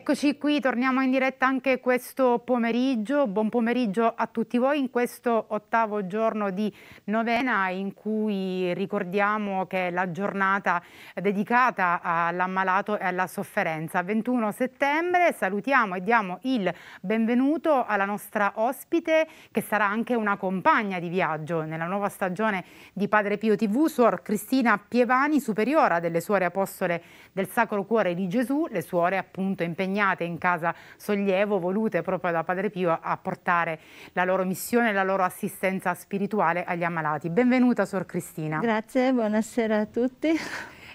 Eccoci qui, torniamo in diretta anche questo pomeriggio. Buon pomeriggio a tutti voi in questo ottavo giorno di novena in cui ricordiamo che è la giornata dedicata all'ammalato e alla sofferenza. 21 settembre salutiamo e diamo il benvenuto alla nostra ospite che sarà anche una compagna di viaggio nella nuova stagione di Padre Pio TV, Suor Cristina Pievani, superiora delle Suore Apostole del Sacro Cuore di Gesù, le suore appunto impegnate impegnate in casa Sollievo, volute proprio da Padre Pio a portare la loro missione la loro assistenza spirituale agli ammalati. Benvenuta Sor Cristina. Grazie, buonasera a tutti.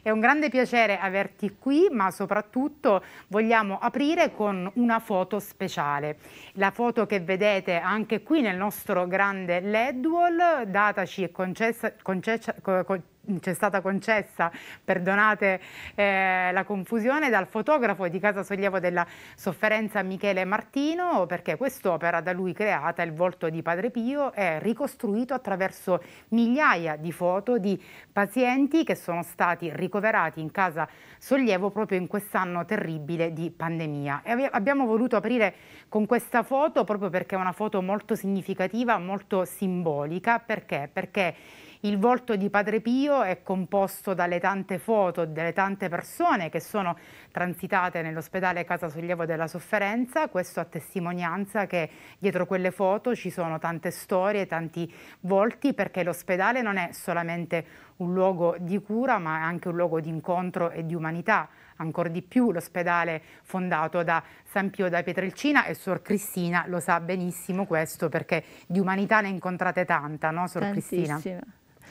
È un grande piacere averti qui, ma soprattutto vogliamo aprire con una foto speciale. La foto che vedete anche qui nel nostro grande LED wall, dataci e concessa, concessa, concessa ci è stata concessa, perdonate eh, la confusione, dal fotografo di Casa Sollievo della Sofferenza Michele Martino, perché quest'opera da lui creata, il volto di Padre Pio, è ricostruito attraverso migliaia di foto di pazienti che sono stati ricoverati in Casa Sollievo proprio in quest'anno terribile di pandemia. E abbiamo voluto aprire con questa foto proprio perché è una foto molto significativa, molto simbolica, perché? Perché il volto di Padre Pio è composto dalle tante foto, delle tante persone che sono transitate nell'ospedale Casa Sollievo della Sofferenza, questo a testimonianza che dietro quelle foto ci sono tante storie, tanti volti, perché l'ospedale non è solamente un luogo di cura ma è anche un luogo di incontro e di umanità. Ancora di più l'ospedale fondato da San Pio da Pietrelcina e Suor Cristina lo sa benissimo questo perché di umanità ne incontrate tanta, no Suor Tantissima. Cristina?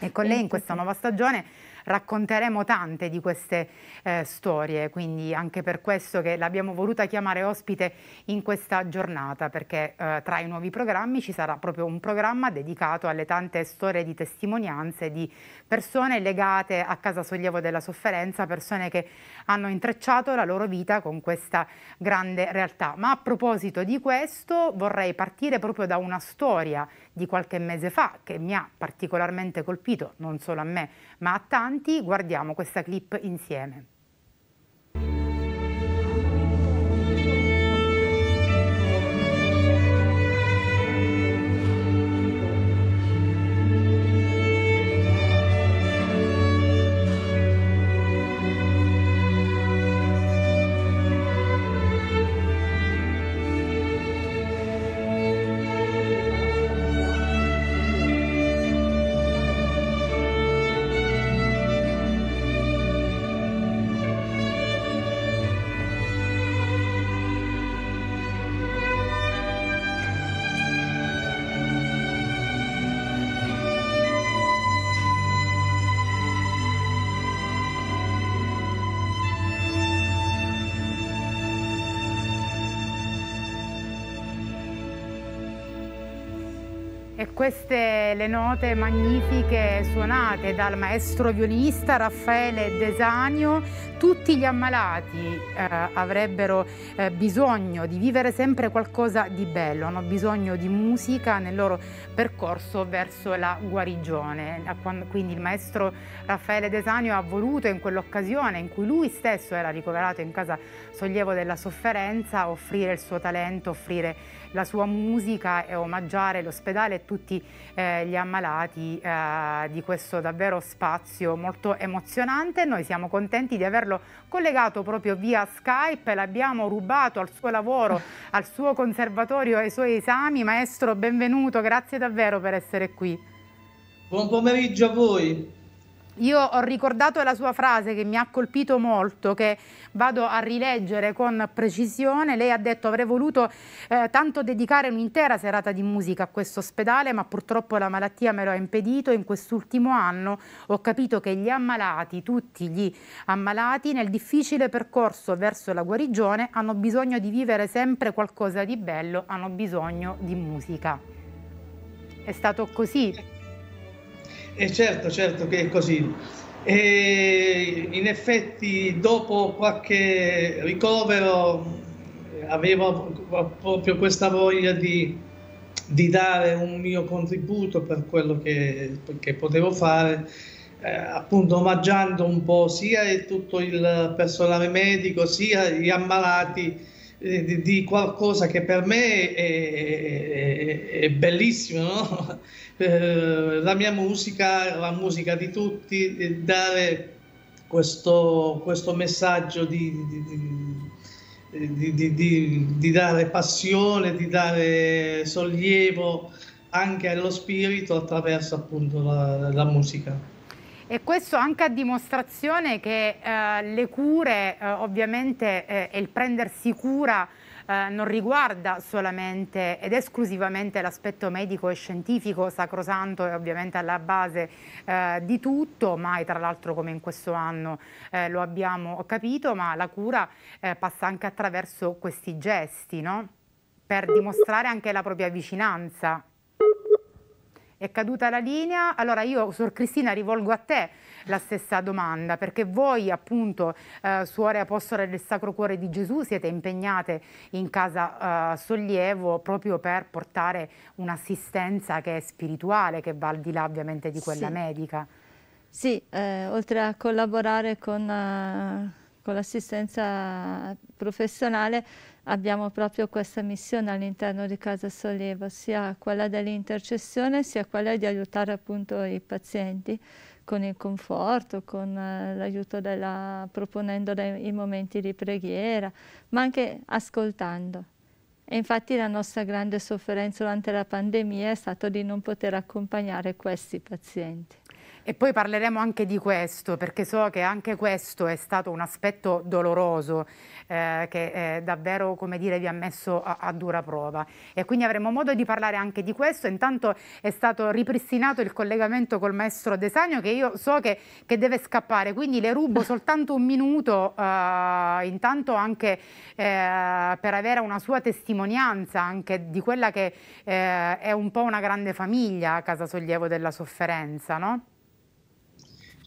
e con lei in questa nuova stagione racconteremo tante di queste eh, storie, quindi anche per questo che l'abbiamo voluta chiamare ospite in questa giornata, perché eh, tra i nuovi programmi ci sarà proprio un programma dedicato alle tante storie di testimonianze di persone legate a Casa Sollievo della Sofferenza, persone che hanno intrecciato la loro vita con questa grande realtà. Ma a proposito di questo vorrei partire proprio da una storia di qualche mese fa che mi ha particolarmente colpito, non solo a me, ma a tanti guardiamo questa clip insieme. E queste le note magnifiche suonate dal maestro violinista Raffaele Desanio tutti gli ammalati eh, avrebbero eh, bisogno di vivere sempre qualcosa di bello, hanno bisogno di musica nel loro percorso verso la guarigione. Quindi il maestro Raffaele Desanio ha voluto in quell'occasione in cui lui stesso era ricoverato in casa sollievo della sofferenza offrire il suo talento, offrire la sua musica e omaggiare l'ospedale e tutti eh, gli ammalati eh, di questo davvero spazio molto emozionante. Noi siamo contenti di averlo averlo collegato proprio via Skype, l'abbiamo rubato al suo lavoro, al suo conservatorio, ai suoi esami. Maestro, benvenuto, grazie davvero per essere qui. Buon pomeriggio a voi. Io ho ricordato la sua frase che mi ha colpito molto, che vado a rileggere con precisione. Lei ha detto avrei voluto eh, tanto dedicare un'intera serata di musica a questo ospedale, ma purtroppo la malattia me lo ha impedito. In quest'ultimo anno ho capito che gli ammalati, tutti gli ammalati, nel difficile percorso verso la guarigione hanno bisogno di vivere sempre qualcosa di bello, hanno bisogno di musica. È stato così e eh, certo, certo che è così. E in effetti dopo qualche ricovero avevo proprio questa voglia di, di dare un mio contributo per quello che, che potevo fare, eh, appunto omaggiando un po' sia tutto il personale medico sia gli ammalati eh, di, di qualcosa che per me è, è, è bellissimo, no? Eh, la mia musica, la musica di tutti, dare questo, questo messaggio di, di, di, dare passione, di dare sollievo anche allo spirito attraverso appunto la, la musica. E questo anche a dimostrazione che eh, le cure eh, ovviamente eh, e il prendersi cura eh, non riguarda solamente ed esclusivamente l'aspetto medico e scientifico sacrosanto e ovviamente alla base eh, di tutto, mai tra l'altro come in questo anno eh, lo abbiamo capito, ma la cura passa anche attraverso questi gesti, no? per dimostrare anche la propria vicinanza è caduta la linea. Allora io, Sor Cristina, rivolgo a te la stessa domanda, perché voi appunto, eh, suore apostole del Sacro Cuore di Gesù, siete impegnate in casa eh, Sollievo proprio per portare un'assistenza che è spirituale, che va al di là ovviamente di quella sì. medica. Sì, eh, oltre a collaborare con, uh, con l'assistenza professionale, abbiamo proprio questa missione all'interno di Casa Solleva, sia quella dell'intercessione sia quella di aiutare appunto i pazienti con il conforto, con eh, l'aiuto della, proponendo dei, i momenti di preghiera, ma anche ascoltando. E infatti la nostra grande sofferenza durante la pandemia è stata di non poter accompagnare questi pazienti. E poi parleremo anche di questo, perché so che anche questo è stato un aspetto doloroso eh, che eh, davvero, come dire, vi ha messo a, a, dura prova. E quindi avremo modo di parlare anche di questo. Intanto è stato ripristinato il collegamento col maestro Desagno, che io so che, che deve scappare, quindi le rubo soltanto un minuto, eh, intanto anche eh, per avere una sua testimonianza anche di quella che eh, è un po' una grande famiglia, a Casa Sollievo della Sofferenza, no?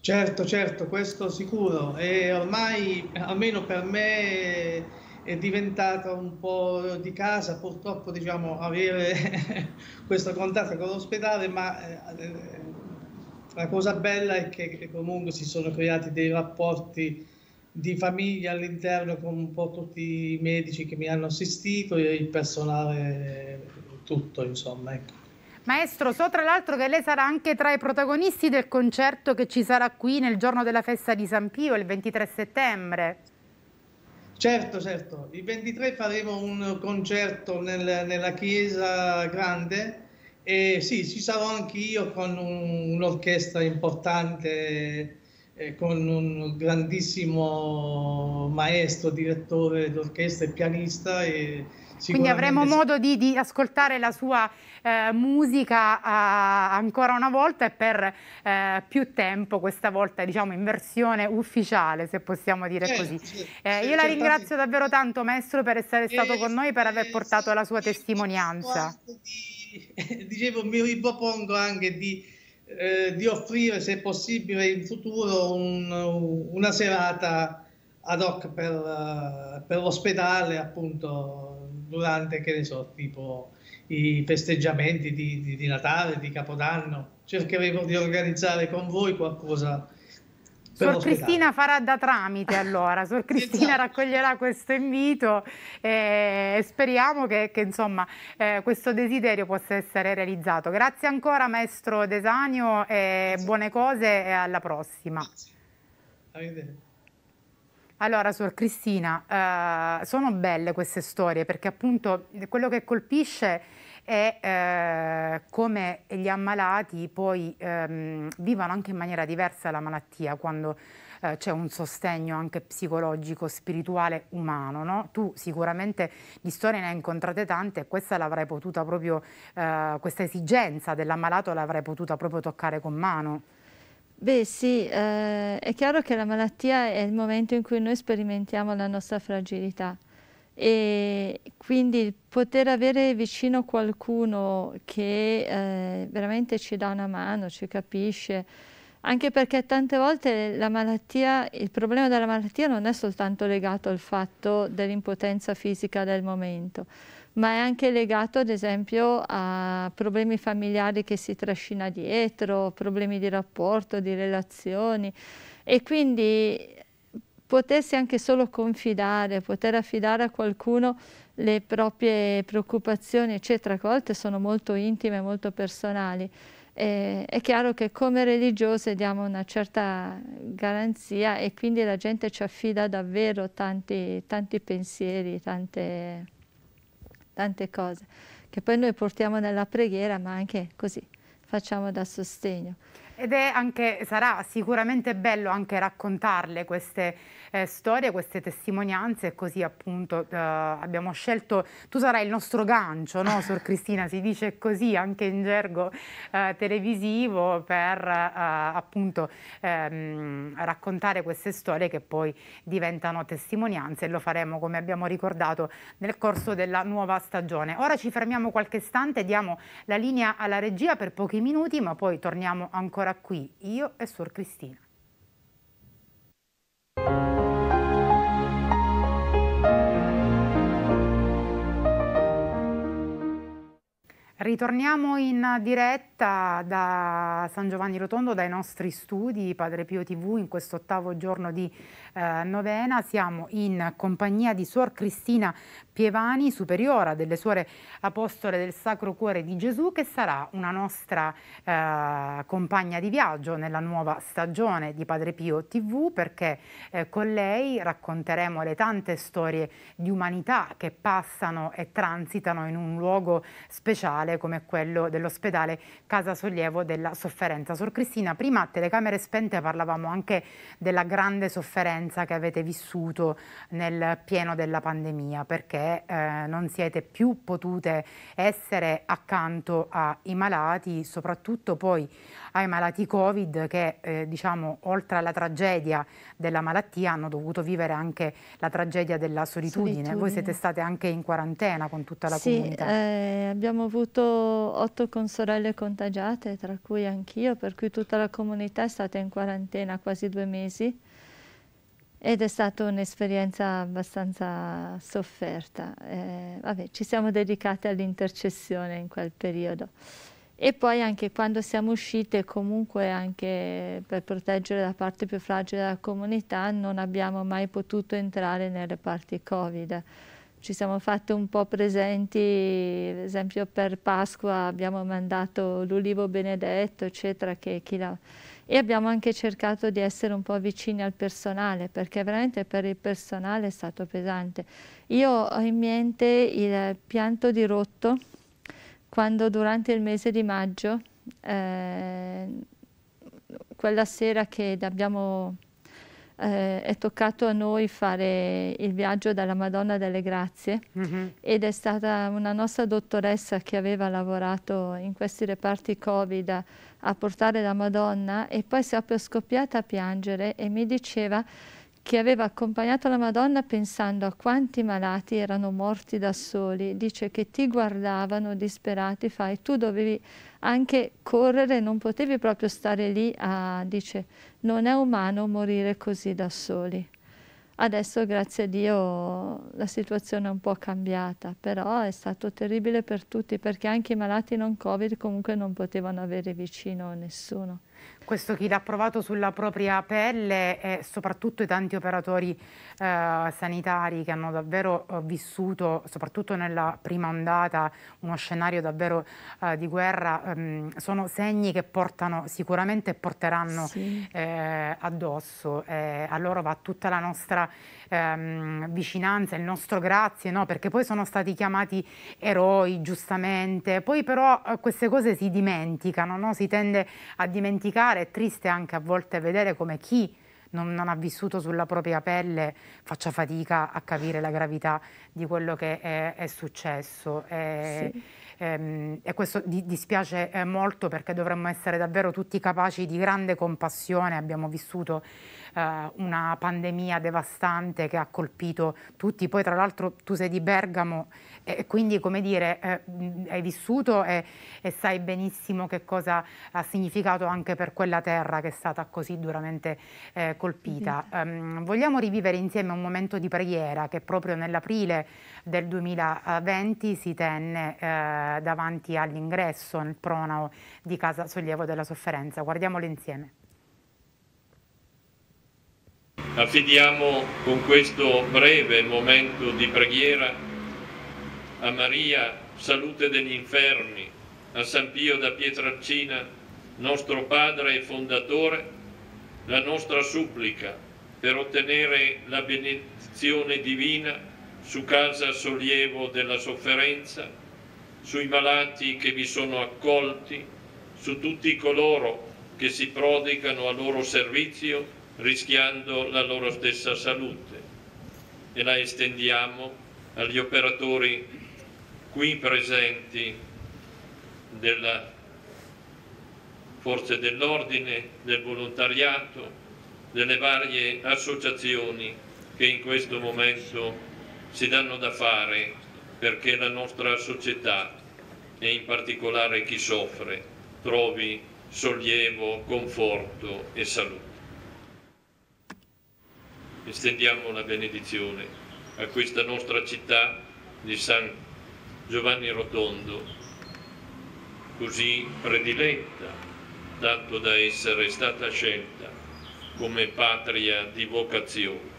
Certo, certo, questo sicuro. E ormai, almeno per me, è diventata un po' di casa, purtroppo diciamo, avere questo contatto con l'ospedale, ma eh, la cosa bella è che, che, comunque si sono creati dei rapporti di famiglia all'interno con un po' tutti i medici che mi hanno assistito e il personale tutto, insomma. Ecco. Maestro, so tra l'altro che lei sarà anche tra i protagonisti del concerto che ci sarà qui nel giorno della festa di San Pio, il 23 settembre. Certo, certo. Il 23 faremo un concerto nel, nella chiesa grande e sì, ci sarò anch'io con un'orchestra un importante eh, con un grandissimo maestro, direttore d'orchestra e pianista. E Quindi avremo modo di, di, ascoltare la sua eh, musica a, ancora una volta e per eh, più tempo, questa volta diciamo in versione ufficiale, se possiamo dire certo, così. Certo, certo, io la certo, ringrazio davvero tanto, maestro, per essere eh, stato con noi e per eh, aver portato la sua testimonianza. Di, dicevo, mi ripropongo anche di eh, di offrire, se possibile, in futuro un, una serata ad hoc per, eh, per l'ospedale, appunto, durante, che ne so, tipo i festeggiamenti di, di, di Natale, di Capodanno. Cercheremo di organizzare con voi qualcosa Sor Cristina farà da tramite allora, Sor Cristina raccoglierà questo invito e speriamo che, che insomma, eh, questo desiderio possa essere realizzato. Grazie ancora maestro Desanio e Grazie. buone cose e alla prossima. Allora, Suor Cristina, eh, sono belle queste storie perché appunto quello che colpisce è e eh, come gli ammalati poi ehm, vivano anche in maniera diversa la malattia quando eh, c'è un sostegno anche psicologico, spirituale, umano. No? Tu sicuramente di storie ne hai incontrate tante e questa l'avrai potuta proprio, eh, questa esigenza dell'ammalato l'avrai potuta proprio toccare con mano. Beh sì, eh, è chiaro che la malattia è il momento in cui noi sperimentiamo la nostra fragilità e quindi poter avere vicino qualcuno che eh, veramente ci dà una mano, ci capisce, anche perché tante volte la malattia, il problema della malattia non è soltanto legato al fatto dell'impotenza fisica del momento, ma è anche legato ad esempio a problemi familiari che si trascina dietro, problemi di rapporto, di relazioni e quindi potesse anche solo confidare, poter affidare a qualcuno le proprie preoccupazioni, eccetera, che a volte sono molto intime, molto personali. Eh, è chiaro che come religiose diamo una certa garanzia e quindi la gente ci affida davvero tanti, tanti pensieri, tante, tante cose, che poi noi portiamo nella preghiera, ma anche così facciamo da sostegno. Ed è anche, sarà sicuramente bello anche raccontarle queste eh, storie, queste testimonianze così appunto eh, abbiamo scelto, tu sarai il nostro gancio, no Sor Cristina, si dice così anche in gergo eh, televisivo per eh, appunto ehm, raccontare queste storie che poi diventano testimonianze e lo faremo come abbiamo ricordato nel corso della nuova stagione. Ora ci fermiamo qualche istante, diamo la linea alla regia per pochi minuti ma poi torniamo ancora ancora qui, io e Suor Cristina. Ritorniamo in diretta da San Giovanni Rotondo, dai nostri studi Padre Pio TV, in questo ottavo giorno di eh, novena. Siamo in compagnia di Suor Cristina Pievani, superiora delle Suore Apostole del Sacro Cuore di Gesù, che sarà una nostra eh, compagna di viaggio nella nuova stagione di Padre Pio TV, perché eh, con lei racconteremo le tante storie di umanità che passano e transitano in un luogo speciale locale come quello dell'ospedale Casa Sollievo della Sofferenza. Sor Cristina, prima a telecamere spente parlavamo anche della grande sofferenza che avete vissuto nel pieno della pandemia perché eh, non siete più potute essere accanto ai malati, soprattutto poi ai malati Covid che eh, diciamo oltre alla tragedia della malattia hanno dovuto vivere anche la tragedia della solitudine. solitudine. Voi siete state anche in quarantena con tutta la sì, comunità. Eh, abbiamo avuto otto consorelle contagiate, tra cui anch'io, per cui tutta la comunità è stata in quarantena quasi due mesi ed è stata un'esperienza abbastanza sofferta. Eh, vabbè, ci siamo dedicate all'intercessione in quel periodo e poi anche quando siamo uscite comunque anche per proteggere la parte più fragile della comunità non abbiamo mai potuto entrare nelle parti covid ci siamo fatte un po' presenti, ad esempio per Pasqua abbiamo mandato l'ulivo benedetto, eccetera, che, la... e abbiamo anche cercato di essere un po' vicini al personale, perché veramente per il personale è stato pesante. Io ho in mente il pianto di rotto, quando durante il mese di maggio, eh, quella sera che abbiamo, eh, è toccato a noi fare il viaggio dalla Madonna delle Grazie mm -hmm. ed è stata una nostra dottoressa che aveva lavorato in questi reparti Covid a, a portare la Madonna e poi si è proprio scoppiata a piangere e mi diceva che aveva accompagnato la Madonna pensando a quanti malati erano morti da soli. Dice che ti guardavano disperati, fai, tu dovevi anche correre, non potevi proprio stare lì a, dice, non è umano morire così da soli. Adesso, grazie a Dio, la situazione è un po' cambiata, però è stato terribile per tutti, perché anche i malati non Covid comunque non potevano avere vicino nessuno. Questo chi l'ha provato sulla propria pelle e soprattutto i tanti operatori eh, sanitari che hanno davvero eh, vissuto, soprattutto nella prima ondata, uno scenario davvero eh, di guerra, ehm, sono segni che portano sicuramente porteranno sì. eh, addosso. a loro va tutta la nostra ehm, vicinanza, il nostro grazie, no? perché poi sono stati chiamati eroi giustamente, poi però eh, queste cose si dimenticano, no? si tende a dimenticare parlare, è triste anche a volte vedere come chi non, non, ha vissuto sulla propria pelle faccia fatica a capire la gravità di quello che è, è successo. E, sì. Ehm, e questo dispiace eh, molto perché dovremmo essere davvero tutti capaci di grande compassione. Abbiamo vissuto eh, una pandemia devastante che ha colpito tutti. Poi tra l'altro tu sei di Bergamo e eh, quindi come dire eh, hai vissuto e, e, sai benissimo che cosa ha significato anche per quella terra che è stata così duramente eh, colpita. Um, vogliamo rivivere insieme un momento di preghiera che proprio nell'aprile del 2020 si tenne eh, davanti all'ingresso nel pronao di Casa Sollievo della Sofferenza. Guardiamolo insieme. Affidiamo con questo breve momento di preghiera a Maria, salute degli infermi, a San Pio da Pietralcina, nostro padre e fondatore, la nostra supplica per ottenere la benedizione divina su casa sollievo della sofferenza, sui malati che vi sono accolti, su tutti coloro che si prodigano a loro servizio rischiando la loro stessa salute e la estendiamo agli operatori qui presenti della forze dell'ordine, del volontariato, delle varie associazioni che in questo momento si danno da fare perché la nostra società e in particolare chi soffre trovi sollievo, conforto e salute estendiamo la benedizione a questa nostra città di San Giovanni Rotondo, così prediletta, tanto da essere stata scelta come patria di vocazione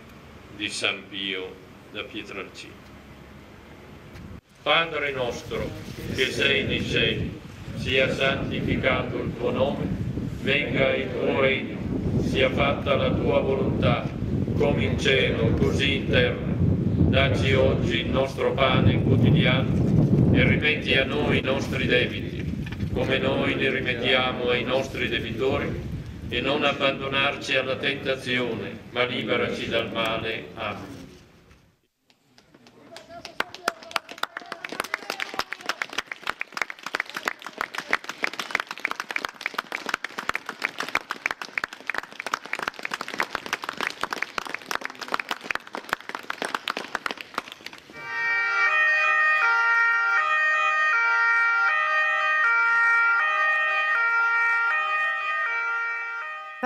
di San Pio da Pietralcina. Padre nostro, che sei nei cieli, sia santificato il tuo nome, venga il tuo regno, sia fatta la tua volontà come in cielo, così in terra. Dacci oggi il nostro pane quotidiano e rimetti a noi i nostri debiti, come noi li rimettiamo ai nostri debitori, e non abbandonarci alla tentazione, ma liberaci dal male. Amen.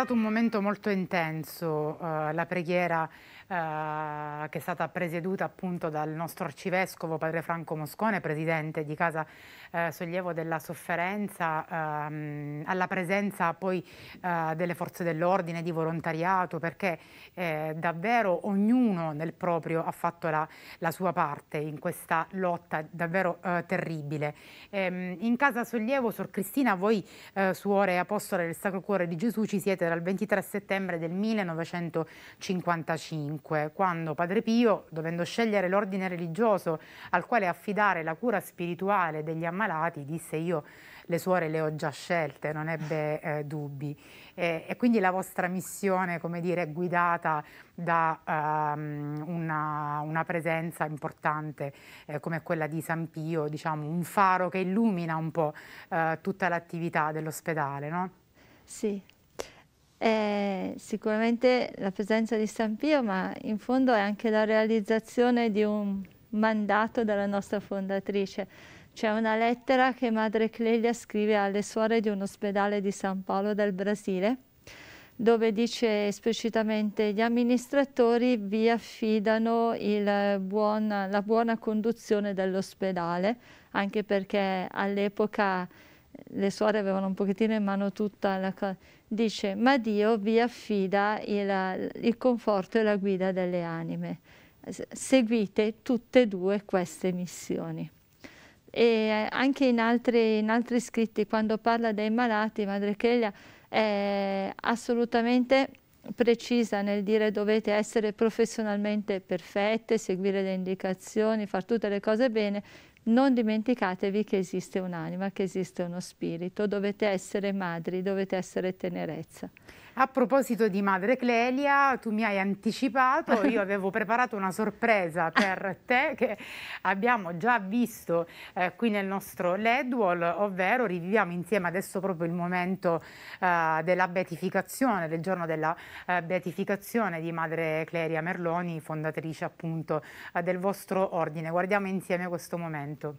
stato un momento molto intenso, eh, la preghiera eh, che è stata presieduta appunto dal nostro arcivescovo padre Franco Moscone, presidente di Casa eh, Sollievo della Sofferenza, ehm, alla presenza poi eh, delle forze dell'ordine, di volontariato, perché eh, davvero ognuno nel proprio ha fatto la, la sua parte in questa lotta davvero eh, terribile. Ehm, in Casa Sollievo, Sor Cristina, voi suore apostole del Sacro Cuore di Gesù ci siete era il 23 settembre del 1955, quando Padre Pio, dovendo scegliere l'ordine religioso al quale affidare la cura spirituale degli ammalati, disse io le suore le ho già scelte, non ebbe eh, dubbi. E, e, quindi la vostra missione, come dire, è guidata da um, una, una, presenza importante eh, come quella di San Pio, diciamo, un faro che illumina un po' eh, tutta l'attività dell'ospedale, no? Sì, è eh, sicuramente la presenza di San Pio, ma in fondo è anche la realizzazione di un mandato della nostra fondatrice. C'è una lettera che Madre Clelia scrive alle suore di un ospedale di San Paolo del Brasile, dove dice esplicitamente gli amministratori vi affidano buona, la buona conduzione dell'ospedale, anche perché all'epoca le suore avevano un pochettino in mano tutta la cosa, dice ma Dio vi affida il, il conforto e la guida delle anime, seguite tutte e due queste missioni. E anche in altri, in altri scritti, quando parla dei malati, Madre Chelia è assolutamente precisa nel dire dovete essere professionalmente perfette, seguire le indicazioni, fare tutte le cose bene, non dimenticatevi che esiste un'anima, che esiste uno spirito, dovete essere madri, dovete essere tenerezza. A proposito di madre Clelia, tu mi hai anticipato, io avevo preparato una sorpresa per te che abbiamo già visto eh, qui nel nostro LEDWALL, ovvero riviviamo insieme adesso proprio il momento eh, della beatificazione, del giorno della eh, beatificazione di madre Clelia Merloni, fondatrice appunto eh, del vostro ordine. Guardiamo insieme questo momento.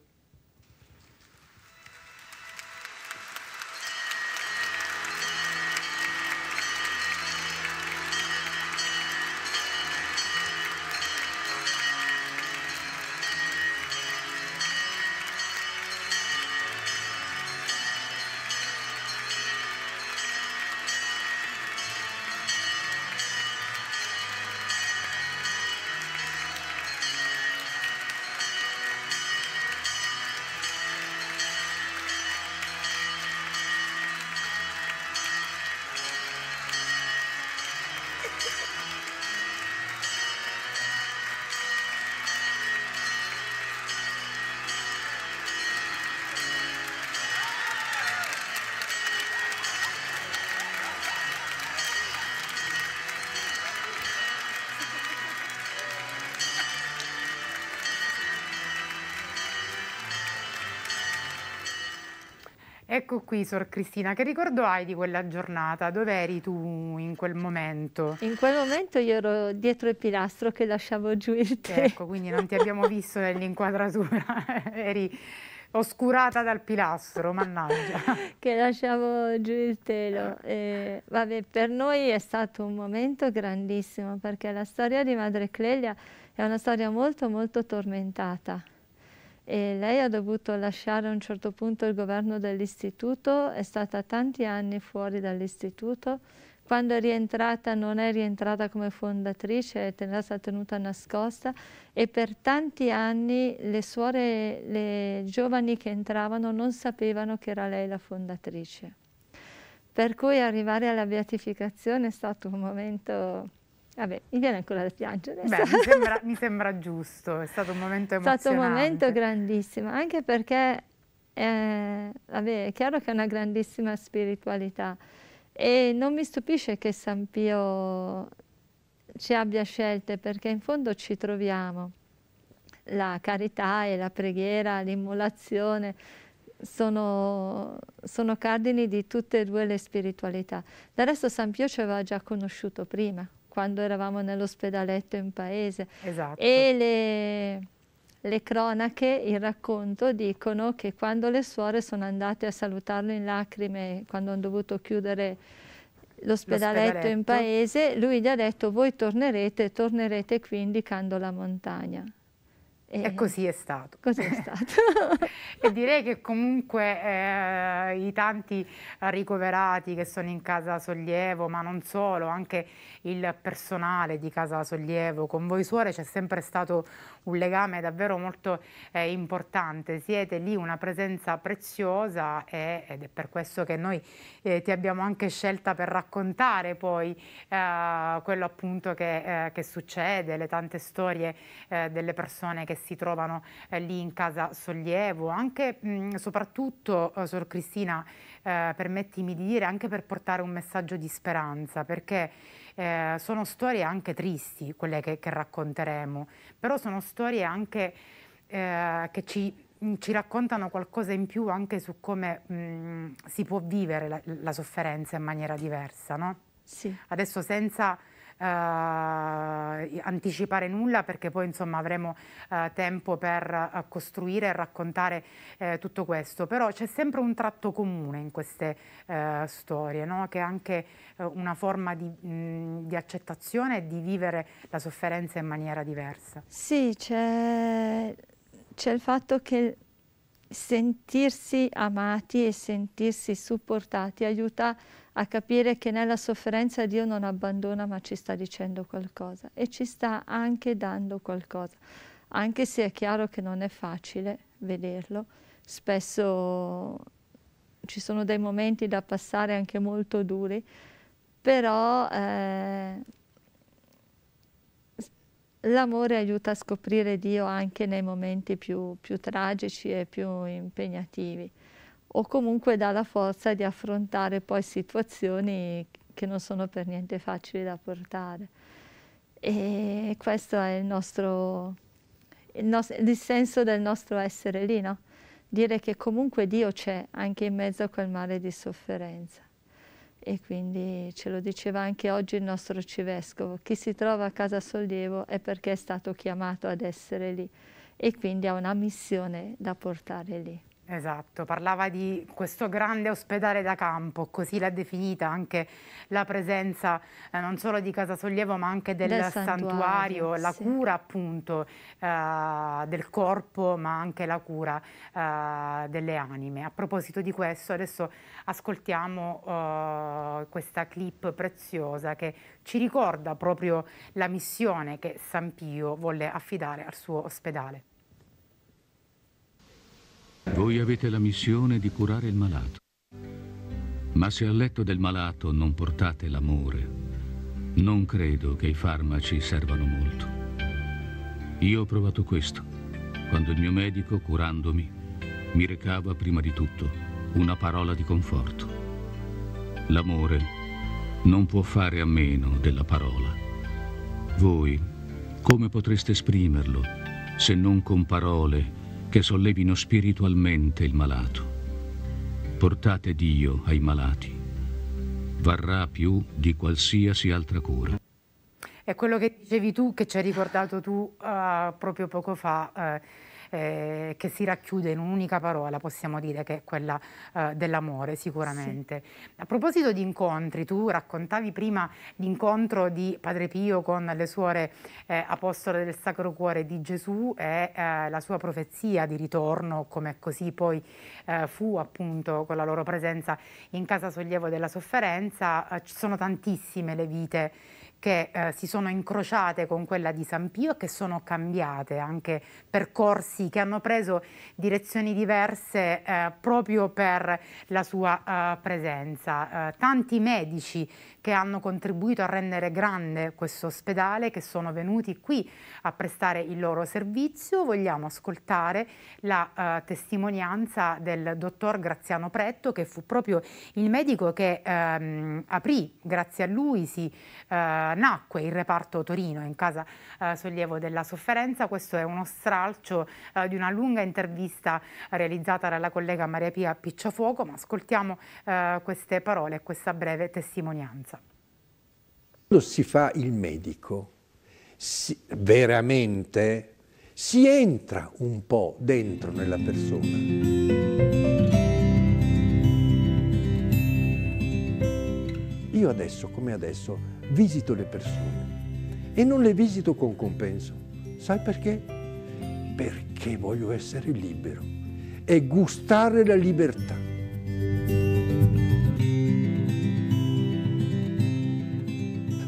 Ecco qui, Sor Cristina, che ricordo hai di quella giornata? Dove eri tu in quel momento? In quel momento io ero dietro il pilastro che lasciavo giù il tè. Ecco, quindi non ti abbiamo visto nell'inquadratura, eri oscurata dal pilastro, mannaggia. che lasciavo giù il telo. E, vabbè, per noi è stato un momento grandissimo perché la storia di Madre Clelia è una storia molto molto tormentata e lei ha dovuto lasciare a un certo punto il governo dell'istituto, è stata tanti anni fuori dall'istituto, quando è rientrata non è rientrata come fondatrice, è stata tenuta nascosta e per tanti anni le suore, le giovani che entravano non sapevano che era lei la fondatrice. Per cui arrivare alla beatificazione è stato un momento Vabbè, mi viene ancora da piangere. Beh, mi, sembra, mi, sembra, giusto, è stato un momento emozionante. È stato un momento grandissimo, anche perché eh, vabbè, è chiaro che è una grandissima spiritualità e non mi stupisce che San Pio ci abbia scelte perché in fondo ci troviamo. La carità e la preghiera, l'immolazione, sono, sono, cardini di tutte e due le spiritualità. Del resto San Pio ci aveva già conosciuto prima quando eravamo nell'ospedaletto in paese. Esatto. E le, le, cronache, il racconto, dicono che quando le suore sono andate a salutarlo in lacrime, quando hanno dovuto chiudere l'ospedaletto in paese, lui gli ha detto voi tornerete, tornerete qui indicando la montagna. E così è stato. Così è stato. e direi che comunque eh, i tanti ricoverati che sono in Casa Sollievo, ma non solo, anche il personale di Casa Sollievo, con voi suore c'è sempre stato un legame davvero molto eh, importante, siete lì una presenza preziosa e, ed è per questo che noi eh, ti abbiamo anche scelta per raccontare poi eh, quello appunto che, eh, che, succede, le tante storie eh, delle persone che si trovano eh, lì in casa sollievo, anche mh, mm, soprattutto, eh, Sor Cristina, permettimi di dire, anche per portare un messaggio di speranza, perché eh, sono storie anche tristi quelle che, che racconteremo, però sono storie anche eh, che ci mm, ci raccontano qualcosa in più anche su come mh, mm, si può vivere la, la, sofferenza in maniera diversa, no? Sì. Adesso senza eh, anticipare nulla perché poi insomma avremo eh, tempo per eh, costruire e raccontare eh, tutto questo, però c'è sempre un tratto comune in queste eh, storie, no? che è anche una forma di, mh, di accettazione e di vivere la sofferenza in maniera diversa. Sì, c'è il fatto che sentirsi amati e sentirsi supportati aiuta a a capire che nella sofferenza Dio non abbandona ma ci sta dicendo qualcosa e ci sta anche dando qualcosa, anche se è chiaro che non è facile vederlo, spesso ci sono dei momenti da passare anche molto duri, però eh, l'amore aiuta a scoprire Dio anche nei momenti più, più tragici e più impegnativi o comunque dà la forza di affrontare poi situazioni che non sono per niente facili da portare. E questo è il nostro, il, nostro, il senso del nostro essere lì, no? Dire che comunque Dio c'è anche in mezzo a quel mare di sofferenza. E quindi ce lo diceva anche oggi il nostro Civescovo, chi si trova a Casa Sollievo è perché è stato chiamato ad essere lì e quindi ha una missione da portare lì. Esatto, parlava di questo grande ospedale da campo, così l'ha definita anche la presenza eh, non solo di Casa Sollievo ma anche del, del santuario, santuario, la cura appunto eh, del corpo ma anche la cura eh, delle anime. A proposito di questo adesso ascoltiamo eh, questa clip preziosa che ci ricorda proprio la missione che San Pio volle affidare al suo ospedale. Voi avete la missione di curare il malato. Ma se al letto del malato non portate l'amore, non credo che i farmaci servano molto. Io ho provato questo, quando il mio medico, curandomi, mi recava prima di tutto una parola di conforto. L'amore non può fare a meno della parola. Voi, come potreste esprimerlo se non con parole che sollevino spiritualmente il malato. Portate Dio ai malati. Varrà più di qualsiasi altra cura. È quello che dicevi tu, che ci hai ricordato tu uh, proprio poco fa. Uh, eh, che si racchiude in un'unica parola, possiamo dire che è quella eh, dell'amore sicuramente. Sì. A proposito di incontri, tu raccontavi prima l'incontro di Padre Pio con le suore eh, apostole del Sacro Cuore di Gesù e eh, la sua profezia di ritorno, come così poi eh, fu appunto con la loro presenza in casa sollievo della sofferenza. Eh, ci sono tantissime le vite che eh, si sono incrociate con quella di San Pio e che sono cambiate anche percorsi che hanno preso direzioni diverse eh, proprio per la sua eh, presenza. Eh, tanti medici che hanno contribuito a rendere grande questo ospedale, che sono venuti qui a prestare il loro servizio. Vogliamo ascoltare la uh, testimonianza del dottor Graziano Pretto, che fu proprio il medico che um, aprì, grazie a lui si uh, nacque il reparto Torino in casa uh, sollievo della sofferenza. Questo è uno stralcio di una lunga intervista realizzata dalla collega Maria Pia Picciafuoco, ma ascoltiamo queste parole e questa breve testimonianza. Quando si fa il medico, si, veramente si entra un po' dentro nella persona. Io adesso, come adesso, visito le persone e non le visito con compenso. Sai perché? Perché voglio essere libero e gustare la libertà.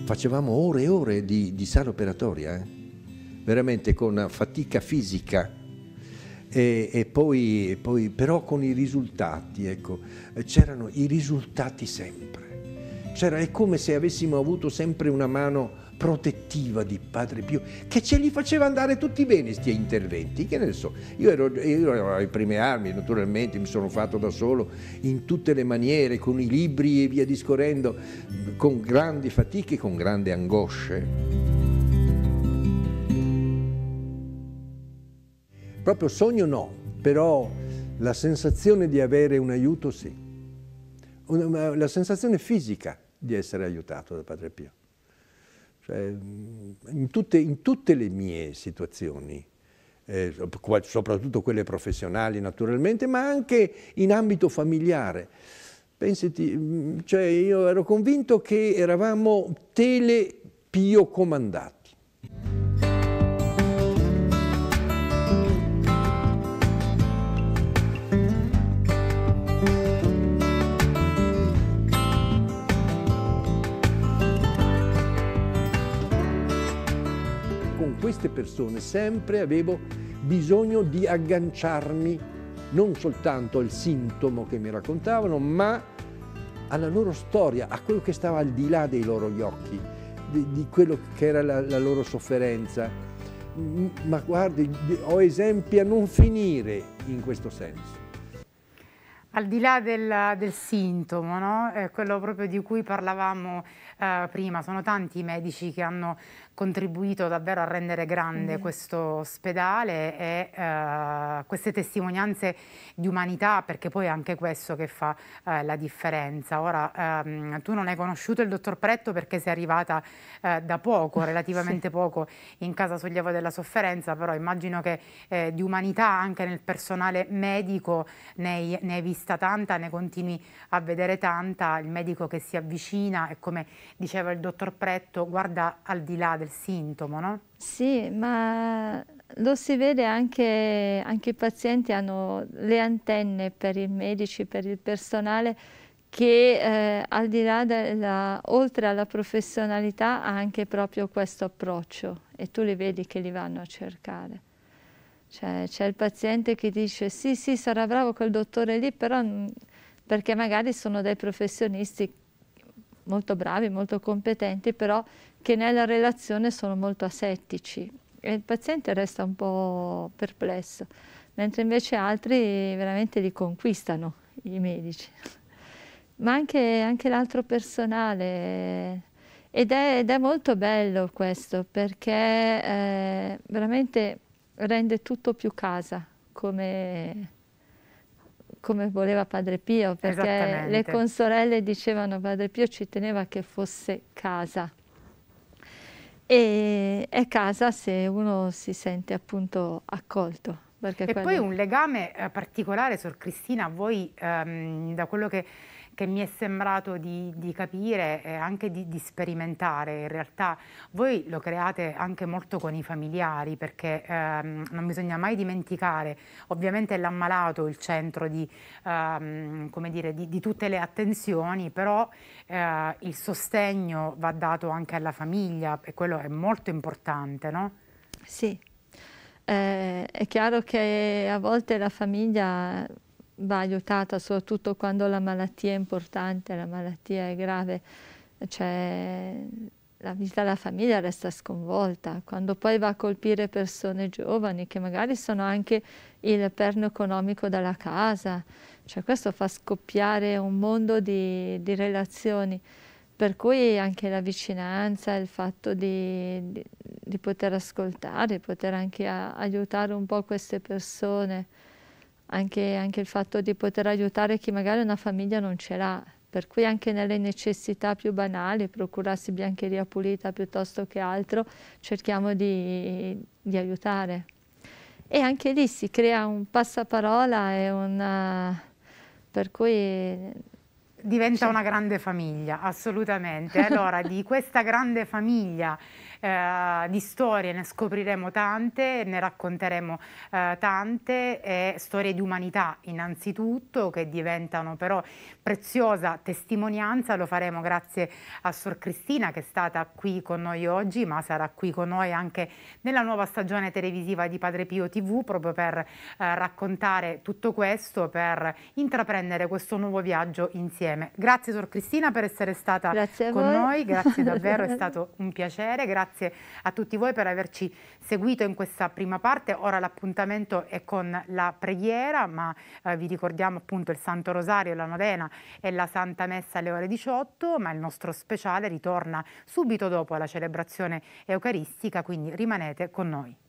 facevamo ore e ore di, di sala operatoria, eh? veramente con fatica fisica. E, e poi, poi, però con i risultati, ecco, eh, c'erano i risultati sempre. C'era, è come se avessimo avuto sempre una mano protettiva di Padre Pio, che ce li faceva andare tutti bene sti interventi, che ne so, io ero, io ero alle prime armi naturalmente, mi sono fatto da solo in tutte le maniere, con i libri e via discorrendo, con grandi fatiche, con grandi angosce. Proprio sogno no, però la sensazione di avere un aiuto sì, la sensazione fisica di essere aiutato da Padre Pio. Cioè, in, tutte, in, tutte, le mie situazioni, eh, soprattutto quelle professionali naturalmente, ma anche in ambito familiare. Pensati, mm, cioè io ero convinto che eravamo tele pio comandati queste persone sempre avevo bisogno di agganciarmi non soltanto al sintomo che mi raccontavano, ma alla loro storia, a quello che stava al di là dei loro occhi, di, di quello che era la, la loro sofferenza. Ma guardi, ho esempi a non finire in questo senso. Al di là del, del sintomo, no? eh, quello proprio di cui parlavamo eh, prima, sono tanti i medici che hanno contribuito davvero a rendere grande mm. questo ospedale e eh, queste testimonianze di umanità perché poi è anche questo che fa eh, la differenza. Ora ehm, tu non hai conosciuto il dottor Pretto perché sei arrivata eh, da poco, relativamente sì. poco, in casa sollievo della sofferenza, però immagino che eh, di umanità anche nel personale medico ne hai, ne hai vista tanta, ne continui a vedere tanta, il medico che si avvicina e come diceva il dottor Pretto, guarda al di là del sintomo, no? Sì, ma lo si vede anche, anche i pazienti hanno le antenne per i medici, per il personale, che eh, al di là della, oltre alla professionalità ha anche proprio questo approccio e tu li vedi che li vanno a cercare. Cioè, c'è il paziente che dice sì, sì, sarà bravo quel dottore lì, però mm, perché magari sono dei professionisti molto bravi, molto competenti, però che nella relazione sono molto asettici e il paziente resta un po' perplesso, mentre invece altri veramente li conquistano i medici. Ma anche, anche l'altro personale. Ed è, ed è, molto bello questo perché eh, veramente rende tutto più casa come come voleva Padre Pio, perché le consorelle dicevano Padre Pio ci teneva che fosse casa. E è casa se uno si sente appunto accolto. E quello... poi un legame eh, particolare, Sor Cristina, voi ehm, da quello che che mi è sembrato di, di capire e anche di, di, sperimentare. In realtà voi lo create anche molto con i familiari perché ehm, non bisogna mai dimenticare, ovviamente è l'ammalato il centro di, ehm, dire, di, tutte le attenzioni, però eh, il sostegno va dato anche alla famiglia e quello è molto importante, no? Sì. Eh, è chiaro che a volte la famiglia va aiutata soprattutto quando la malattia è importante, la malattia è grave, cioè la vita della famiglia resta sconvolta, quando poi va a colpire persone giovani che magari sono anche il perno economico della casa, cioè questo fa scoppiare un mondo di, di relazioni, per cui anche la vicinanza, il fatto di, di, di poter ascoltare, poter anche a, aiutare un po' queste persone, anche, anche il fatto di poter aiutare chi magari una famiglia non ce l'ha, per cui anche nelle necessità più banali, procurarsi biancheria pulita piuttosto che altro, cerchiamo di, di aiutare. E anche lì si crea un passaparola e una, per cui Diventa una grande famiglia, assolutamente. Allora, di questa grande famiglia eh, di storie ne scopriremo tante, ne racconteremo eh, tante, eh, storie di umanità innanzitutto, che diventano però preziosa testimonianza, lo faremo grazie a Sor Cristina che è stata qui con noi oggi, ma sarà qui con noi anche nella nuova stagione televisiva di Padre Pio TV, proprio per eh, raccontare tutto questo, per intraprendere questo nuovo viaggio insieme insieme. Grazie Sor Cristina per essere stata con noi, grazie davvero, è stato un piacere, grazie a tutti voi per averci seguito in questa prima parte, ora l'appuntamento è con la preghiera, ma eh, vi ricordiamo appunto il Santo Rosario, la novena e la Santa Messa alle ore 18, ma il nostro speciale ritorna subito dopo la celebrazione eucaristica, quindi rimanete con noi.